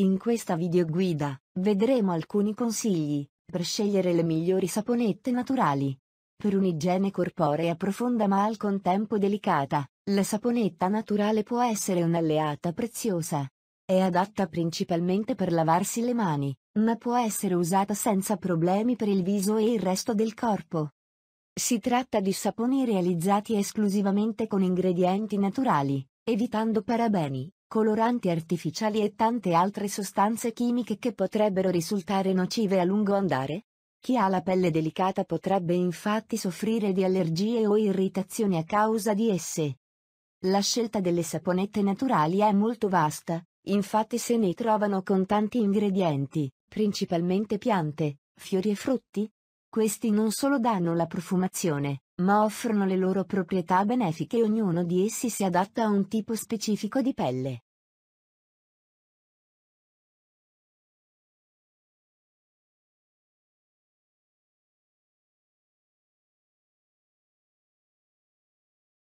In questa videoguida, vedremo alcuni consigli, per scegliere le migliori saponette naturali. Per un'igiene corporea profonda ma al contempo delicata, la saponetta naturale può essere un'alleata preziosa. È adatta principalmente per lavarsi le mani, ma può essere usata senza problemi per il viso e il resto del corpo. Si tratta di saponi realizzati esclusivamente con ingredienti naturali, evitando parabeni, coloranti artificiali e tante altre sostanze chimiche che potrebbero risultare nocive a lungo andare? Chi ha la pelle delicata potrebbe infatti soffrire di allergie o irritazioni a causa di esse. La scelta delle saponette naturali è molto vasta, infatti se ne trovano con tanti ingredienti, principalmente piante, fiori e frutti, questi non solo danno la profumazione, ma offrono le loro proprietà benefiche e ognuno di essi si adatta a un tipo specifico di pelle.